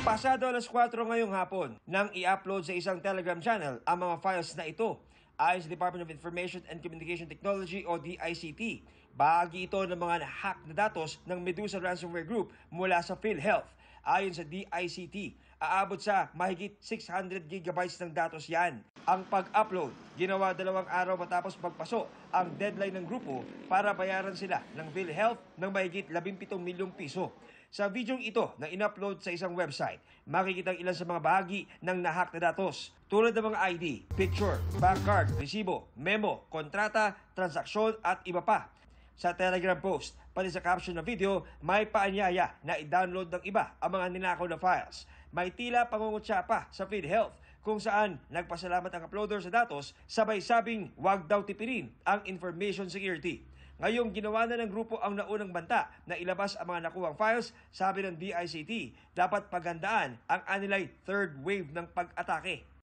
Pasado alas 4 ngayong hapon nang i-upload sa isang Telegram channel ang mga files na ito ayon sa Department of Information and Communication Technology o DICT. Bahagi ito ng mga hack na datos ng Medusa Ransomware Group mula sa PhilHealth Ayon sa DICT, aabot sa mahigit 600 gigabytes ng datos yan. Ang pag-upload, ginawa dalawang araw matapos magpaso ang deadline ng grupo para bayaran sila ng PhilHealth ng mahigit 17 milyong piso. Sa videong ito na inupload sa isang website, makikita ilan sa mga bahagi ng nahak na datos tulad ng mga ID, picture, bank card, resibo, memo, kontrata, transaksyon at iba pa. Sa Telegram post, Pati sa caption ng video, may paanyaya na i-download ng iba ang mga ninakaw na files. May tila pangungutya pa sa health kung saan nagpasalamat ang uploader sa datos sabay sabing wag daw tipirin ang information security. Ngayong ginawa na ng grupo ang naunang banta na ilabas ang mga nakuhang files, sabi ng DICT, dapat pagandaan ang anilay third wave ng pag-atake.